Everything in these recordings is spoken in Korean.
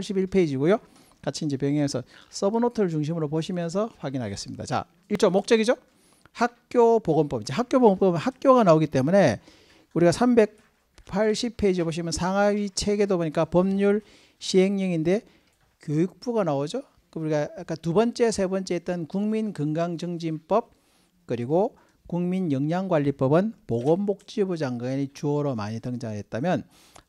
81페이지고요. 같이 이제 병행해서 서브노트를 중심으로 보시면서 확인하겠습니다. 자, 1조 목적이죠. 학교 보건법. 이제 학교 보건법은 학교가 나오기 때문에 우리가 380페이지 보시면 상하위 체계도 보니까 법률 시행령인데 교육부가 나오죠. 우리가 아까 두 번째, 세 번째 했던 국민건강증진법 그리고 국민영양관리법은 보건복지부 장관이 주어로 많이 등장했다면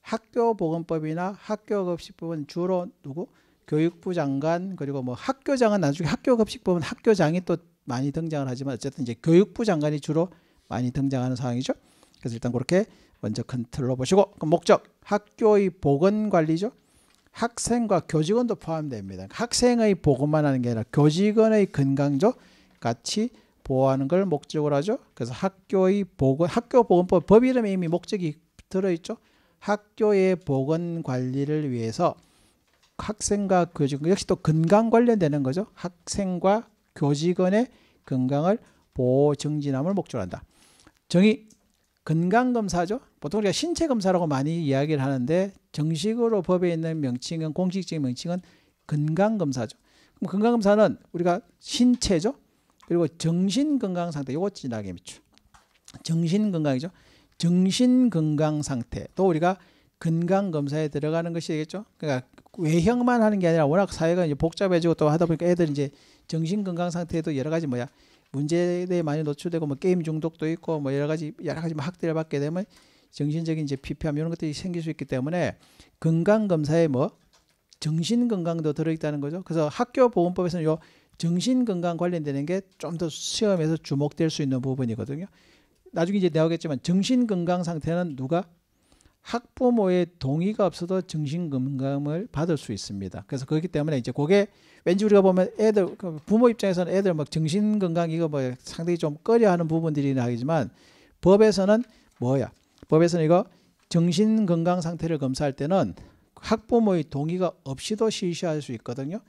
학교보건법이나 학교급식법은 주로 누구? 교육부 장관 그리고 뭐 학교장은 나중에 학교급식법은 학교장이 또 많이 등장을 하지만 어쨌든 이제 교육부 장관이 주로 많이 등장하는 상황이죠. 그래서 일단 그렇게 먼저 큰 틀로 보시고 그 목적 학교의 보건 관리죠. 학생과 교직원도 포함됩니다. 학생의 보건만 하는 게 아니라 교직원의 건강도 같이 보호하는 걸 목적으로 하죠. 그래서 학교의 보건 학교 보건법 법 이름에 이미 목적이 들어 있죠. 학교의 보건 관리를 위해서 학생과 교직원 역시 또 건강 관련되는 거죠. 학생과 교직원의 건강을 보호 증진함을 목적으로 한다. 정의 건강 검사죠. 보통 우리가 신체 검사라고 많이 이야기를 하는데 정식으로 법에 있는 명칭은 공식적인 명칭은 건강 검사죠. 그럼 건강 검사는 우리가 신체죠. 그리고 정신 건강 상태 요거 진하게 미쳐. 정신 건강이죠. 정신 건강 상태 또 우리가 건강 검사에 들어가는 것이겠죠. 그러니까 외형만 하는 게 아니라 워낙 사회가 이제 복잡해지고 또 하다 보니까 애들 이제 정신 건강 상태에도 여러 가지 뭐야 문제에 많이 노출되고 뭐 게임 중독도 있고 뭐 여러 가지 여러 가지 뭐 학대를 받게 되면 정신적인 이제 피폐함 이런 것들이 생길 수 있기 때문에 건강 검사에 뭐 정신 건강도 들어 있다는 거죠. 그래서 학교 보건법에서는 요 정신 건강 관련되는 게 좀 더 시험에서 주목될 수 있는 부분이거든요. 나중에 이제 나오겠지만 정신 건강 상태는 누가 학부모의 동의가 없어도 정신 건강을 받을 수 있습니다. 그래서 그렇기 때문에 이제 그게 왠지 우리가 보면 애들 그 부모 입장에서는 애들 막 정신 건강 이거 뭐 상당히 좀 꺼려하는 부분들이 나겠지만 법에서는 뭐야? 법에서는 이거 정신 건강 상태를 검사할 때는 학부모의 동의가 없이도 실시할 수 있거든요.